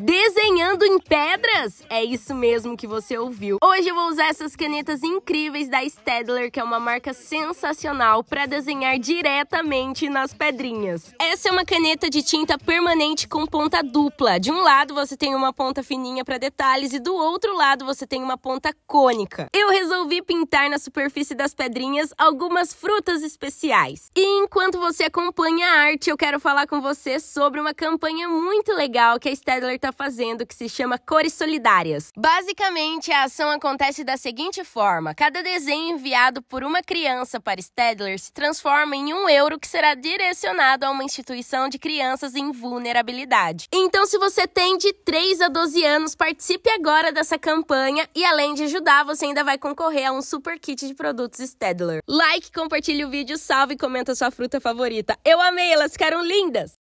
desenhando em pedras? É isso mesmo que você ouviu. Hoje eu vou usar essas canetas incríveis da Stedler, que é uma marca sensacional, para desenhar diretamente nas pedrinhas. Essa é uma caneta de tinta permanente com ponta dupla. De um lado você tem uma ponta fininha para detalhes e do outro lado você tem uma ponta cônica. Eu resolvi pintar na superfície das pedrinhas algumas frutas especiais. E enquanto você acompanha a arte, eu quero falar com você sobre uma campanha muito legal que a Stedler está está fazendo, que se chama Cores Solidárias. Basicamente, a ação acontece da seguinte forma: cada desenho enviado por uma criança para Stedler se transforma em um euro que será direcionado a uma instituição de crianças em vulnerabilidade. Então, se você tem de 3 a 12 anos, participe agora dessa campanha e além de ajudar, você ainda vai concorrer a um super kit de produtos Stedler. Like, compartilhe o vídeo, salve e comenta sua fruta favorita. Eu amei, elas ficaram lindas!